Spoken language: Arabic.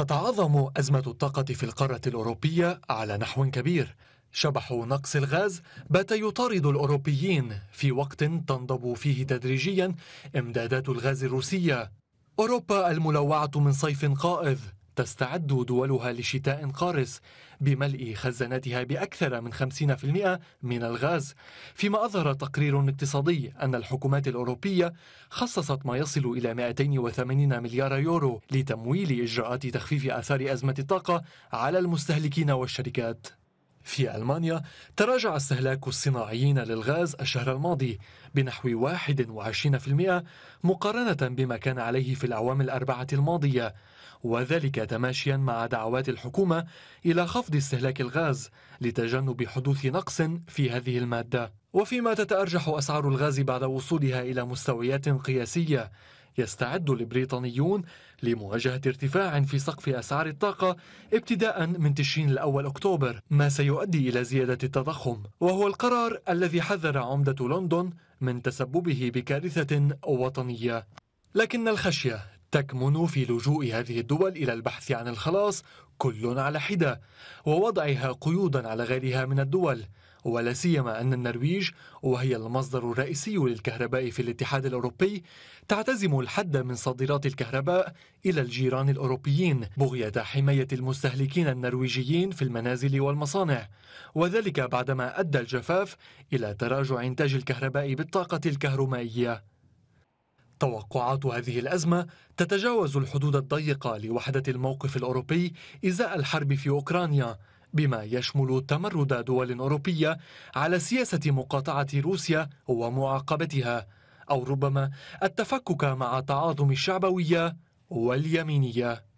تتعاظم أزمة الطاقة في القارة الأوروبية على نحو كبير شبح نقص الغاز بات يطارد الأوروبيين في وقت تنضب فيه تدريجيا إمدادات الغاز الروسية أوروبا الملوعة من صيف قائذ تستعد دولها لشتاء قارس بملء خزاناتها بأكثر من 50% من الغاز فيما أظهر تقرير اقتصادي أن الحكومات الأوروبية خصصت ما يصل إلى 280 مليار يورو لتمويل إجراءات تخفيف آثار أزمة الطاقة على المستهلكين والشركات في ألمانيا تراجع استهلاك الصناعيين للغاز الشهر الماضي بنحو 21% مقارنة بما كان عليه في الأعوام الأربعة الماضية وذلك تماشيا مع دعوات الحكومة إلى خفض استهلاك الغاز لتجنب حدوث نقص في هذه المادة وفيما تتأرجح أسعار الغاز بعد وصولها إلى مستويات قياسية يستعد البريطانيون لمواجهة ارتفاع في سقف أسعار الطاقة ابتداء من تشرين الأول أكتوبر ما سيؤدي إلى زيادة التضخم وهو القرار الذي حذر عمدة لندن من تسببه بكارثة وطنية لكن الخشية تكمن في لجوء هذه الدول إلى البحث عن الخلاص كل على حدة ووضعها قيودا على غيرها من الدول ولا سيما أن النرويج وهي المصدر الرئيسي للكهرباء في الاتحاد الأوروبي تعتزم الحد من صادرات الكهرباء إلى الجيران الأوروبيين بغية حماية المستهلكين النرويجيين في المنازل والمصانع وذلك بعدما أدى الجفاف إلى تراجع إنتاج الكهرباء بالطاقة الكهرومائية توقعات هذه الأزمة تتجاوز الحدود الضيقة لوحدة الموقف الأوروبي إزاء الحرب في أوكرانيا بما يشمل تمرد دول أوروبية على سياسة مقاطعة روسيا ومعاقبتها أو ربما التفكك مع تعاظم الشعبوية واليمينيه